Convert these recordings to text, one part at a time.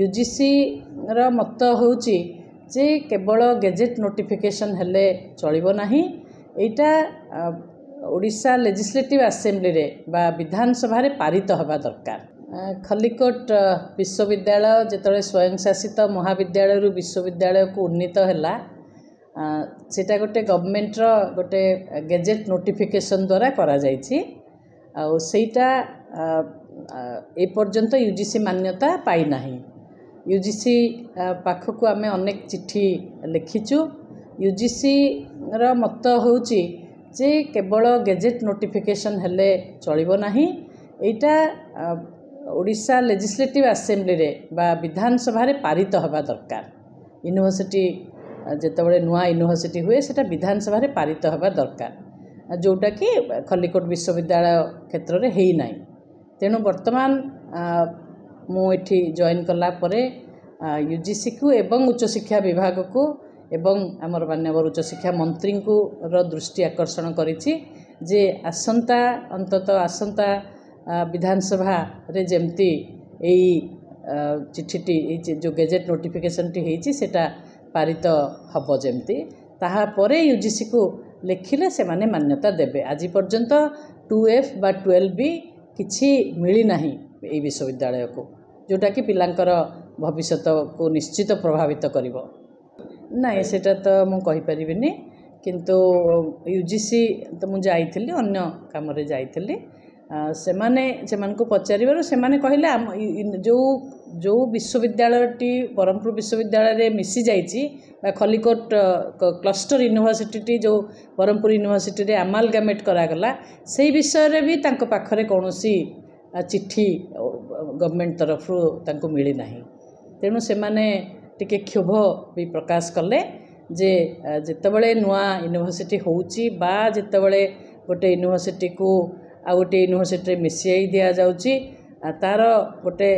ୟୁଜିସିର ମତ ହେଉଛି ଯେ କେବଳ ଗେଜେଟ୍ ନୋଟିଫିକେସନ୍ ହେଲେ ଚଳିବ ନାହିଁ ଏଇଟା ଓଡ଼ିଶା ଲେଜିସ୍ଲେଟିଭ୍ ଆସେମ୍ବଲିରେ ବା ବିଧାନସଭାରେ ପାରିତ ହେବା ଦରକାର ଖଲିକୋଟ ବିଶ୍ୱବିଦ୍ୟାଳୟ ଯେତେବେଳେ ସ୍ୱୟଂଶାସିତ ମହାବିଦ୍ୟାଳୟରୁ ବିଶ୍ୱବିଦ୍ୟାଳୟକୁ ଉନ୍ନୀତ ହେଲା ସେଇଟା ଗୋଟେ ଗଭର୍ଣ୍ଣମେଣ୍ଟର ଗୋଟେ ଗେଜେଟ୍ ନୋଟିଫିକେସନ୍ ଦ୍ୱାରା କରାଯାଇଛି ଆଉ ସେଇଟା ଏପର୍ଯ୍ୟନ୍ତ ୟୁ ଜି ସି ମାନ୍ୟତା ପାଇନାହିଁ ୟୁ ଜି ସି ପାଖକୁ ଆମେ ଅନେକ ଚିଠି ଲେଖିଛୁ ୟୁ ଜି ସିର ମତ ହେଉଛି ଯେ କେବଳ ଗେଜେଟ୍ ନୋଟିଫିକେସନ୍ ହେଲେ ଚଳିବ ନାହିଁ ଏଇଟା ଓଡ଼ିଶା ଲେଜିସ୍ଲେଟିଭ୍ ଆସେମ୍ବଲିରେ ବା ବିଧାନସଭାରେ ପାରିତ ହେବା ଦରକାର ୟୁନିଭର୍ସିଟି ଯେତେବେଳେ ନୂଆ ୟୁନିଭର୍ସିଟି ହୁଏ ସେଇଟା ବିଧାନସଭାରେ ପାରିତ ହେବା ଦରକାର ଯେଉଁଟାକି ଖଲିକୋଟ ବିଶ୍ୱବିଦ୍ୟାଳୟ କ୍ଷେତ୍ରରେ ହେଇନାହିଁ ତେଣୁ ବର୍ତ୍ତମାନ ମୁଁ ଏଠି ଜଏନ୍ କଲା ପରେ ୟୁ ଜି ସି ଏବଂ ଉଚ୍ଚଶିକ୍ଷା ବିଭାଗକୁ ଏବଂ ଆମର ମାନ୍ୟବର ଉଚ୍ଚଶିକ୍ଷା ମନ୍ତ୍ରୀଙ୍କର ଦୃଷ୍ଟି ଆକର୍ଷଣ କରିଛି ଯେ ଆସନ୍ତା ଅନ୍ତତଃ ଆସନ୍ତା ବିଧାନସଭାରେ ଯେମିତି ଏଇ ଚିଠିଟି ଏଇ ଯେଉଁ ଗେଜେଟ୍ ନୋଟିଫିକେସନ୍ଟି ହେଇଛି ସେଇଟା ପାରିତ ହେବ ଯେମିତି ତାହାପରେ ୟୁ ଜି ସିକୁ ଲେଖିଲେ ସେମାନେ ମାନ୍ୟତା ଦେବେ ଆଜି ପର୍ଯ୍ୟନ୍ତ ଟୁ ଏଫ୍ ବା ଟୁଏଲ୍ଭ ବି କିଛି ମିଳିନାହିଁ ଏହି ବିଶ୍ୱବିଦ୍ୟାଳୟକୁ ଯେଉଁଟାକି ପିଲାଙ୍କର ଭବିଷ୍ୟତକୁ ନିଶ୍ଚିତ ପ୍ରଭାବିତ କରିବ ନାଇଁ ସେଇଟା ତ ମୁଁ କହିପାରିବିନି କିନ୍ତୁ ୟୁ ଜି ସି ତ ମୁଁ ଯାଇଥିଲି ଅନ୍ୟ କାମରେ ଯାଇଥିଲି ସେମାନେ ସେମାନଙ୍କୁ ପଚାରିବାରୁ ସେମାନେ କହିଲେ ଆମ ଯେଉଁ ଯେଉଁ ବିଶ୍ୱବିଦ୍ୟାଳୟଟି ବ୍ରହ୍ମପୁର ବିଶ୍ୱବିଦ୍ୟାଳୟରେ ମିଶିଯାଇଛି ବା ଖଲିକୋଟ କ୍ଲଷ୍ଟର ୟୁନିଭର୍ସିଟିଟି ଯେଉଁ ବ୍ରହ୍ମପୁର ୟୁନିଭର୍ସିଟିରେ ଆମାଲଗାମେଟ୍ କରାଗଲା ସେହି ବିଷୟରେ ବି ତାଙ୍କ ପାଖରେ କୌଣସି ଚିଠି ଗଭର୍ଣ୍ଣମେଣ୍ଟ ତରଫରୁ ତାଙ୍କୁ ମିଳିନାହିଁ ତେଣୁ ସେମାନେ ଟିକିଏ କ୍ଷୋଭ ବି ପ୍ରକାଶ କଲେ ଯେ ଯେତେବେଳେ ନୂଆ ୟୁନିଭର୍ସିଟି ହେଉଛି ବା ଯେତେବେଳେ ଗୋଟେ ୟୁନିଭର୍ସିଟିକୁ ଆଉ ଗୋଟେ ୟୁନିଭର୍ସିଟିରେ ମିଶାଇ ଦିଆଯାଉଛି ତା'ର ଗୋଟେ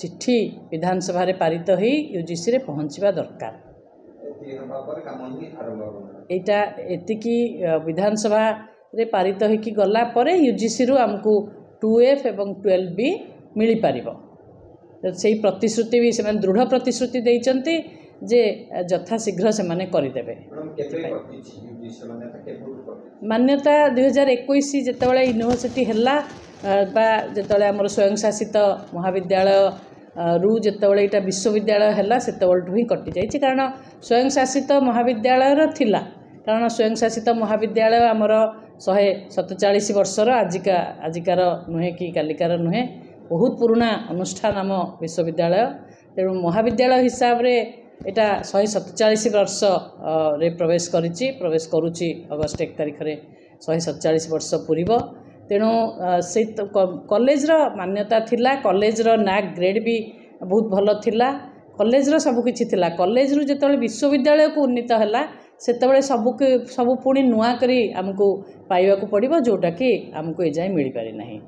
ଚିଠି ବିଧାନସଭାରେ ପାରିତ ହୋଇ ୟୁ ଜି ସିରେ ପହଞ୍ଚିବା ଦରକାର ଏଇଟା ଏତିକି ବିଧାନସଭାରେ ପାରିତ ହୋଇକି ଗଲା ପରେ ୟୁ ଜି ସିରୁ ଆମକୁ ଟୁ ଏଫ୍ ଏବଂ ଟୁଏଲ୍ଭ ବି ମିଳିପାରିବ ସେଇ ପ୍ରତିଶ୍ରୁତି ବି ସେମାନେ ଦୃଢ଼ ପ୍ରତିଶ୍ରୁତି ଦେଇଛନ୍ତି ଯେ ଯଥାଶୀଘ୍ର ସେମାନେ କରିଦେବେ ମାନ୍ୟତା ଦୁଇହଜାର ଏକୋଇଶ ଯେତେବେଳେ ୟୁନିଭର୍ସିଟି ହେଲା ବା ଯେତେବେଳେ ଆମର ସ୍ୱୟଂଶାସିତ ମହାବିଦ୍ୟାଳୟରୁ ଯେତେବେଳେ ଏଇଟା ବିଶ୍ୱବିଦ୍ୟାଳୟ ହେଲା ସେତେବେଳଠୁ ହିଁ କଟିଯାଇଛି କାରଣ ସ୍ୱୟଂଶାସିତ ମହାବିଦ୍ୟାଳୟର ଥିଲା କାରଣ ସ୍ୱୟଂଶାସିତ ମହାବିଦ୍ୟାଳୟ ଆମର ଶହେ ସତଚାଳିଶ ବର୍ଷର ଆଜିକା ଆଜିକାର ନୁହେଁ କି କାଲିକାର ନୁହେଁ ବହୁତ ପୁରୁଣା ଅନୁଷ୍ଠାନ ଆମ ବିଶ୍ୱବିଦ୍ୟାଳୟ ତେଣୁ ମହାବିଦ୍ୟାଳୟ ହିସାବରେ ଏଇଟା ଶହେ ସତଚାଳିଶ ବର୍ଷରେ ପ୍ରବେଶ କରିଛି ପ୍ରବେଶ କରୁଛି ଅଗଷ୍ଟ ଏକ ତାରିଖରେ ଶହେ ସତଚାଳିଶ ବର୍ଷ ପୁରିବ ତେଣୁ ସେ କଲେଜର ମାନ୍ୟତା ଥିଲା କଲେଜର ନାକ୍ ଗ୍ରେଡ଼୍ ବି ବହୁତ ଭଲ ଥିଲା କଲେଜର ସବୁକିଛି ଥିଲା କଲେଜରୁ ଯେତେବେଳେ ବିଶ୍ୱବିଦ୍ୟାଳୟକୁ ଉନ୍ନୀତ ହେଲା ସେତେବେଳେ ସବୁ ସବୁ ପୁଣି ନୂଆ କରି ଆମକୁ ପାଇବାକୁ ପଡ଼ିବ ଯେଉଁଟାକି ଆମକୁ ଏଯାଏଁ ମିଳିପାରିନାହିଁ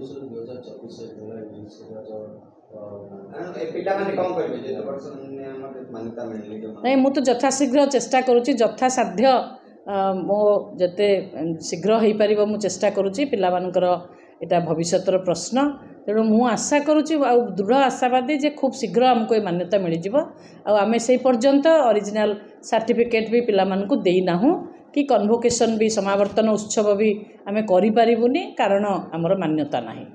ଏଡମିସନ ଦୁଇ ହଜାର ଚବିଶରେ ହେଇଗଲା ଏଡମିସନ ନାଇଁ ମୁଁ ତ ଯଥାଶୀଘ୍ର ଚେଷ୍ଟା କରୁଛି ଯଥାସାଧ୍ୟ ମୋ ଯେତେ ଶୀଘ୍ର ହେଇପାରିବ ମୁଁ ଚେଷ୍ଟା କରୁଛି ପିଲାମାନଙ୍କର ଏଇଟା ଭବିଷ୍ୟତର ପ୍ରଶ୍ନ ତେଣୁ ମୁଁ ଆଶା କରୁଛି ଆଉ ଦୃଢ଼ ଆଶାବାଦୀ ଯେ ଖୁବ୍ ଶୀଘ୍ର ଆମକୁ ଏ ମାନ୍ୟତା ମିଳିଯିବ ଆଉ ଆମେ ସେଇ ପର୍ଯ୍ୟନ୍ତ ଅରିଜିନାଲ୍ ସାର୍ଟିଫିକେଟ୍ ବି ପିଲାମାନଙ୍କୁ ଦେଇନାହୁଁ कि कनभोकेसन उत्सव भी आम गरिपारु नि कारण आमर मान्यता नै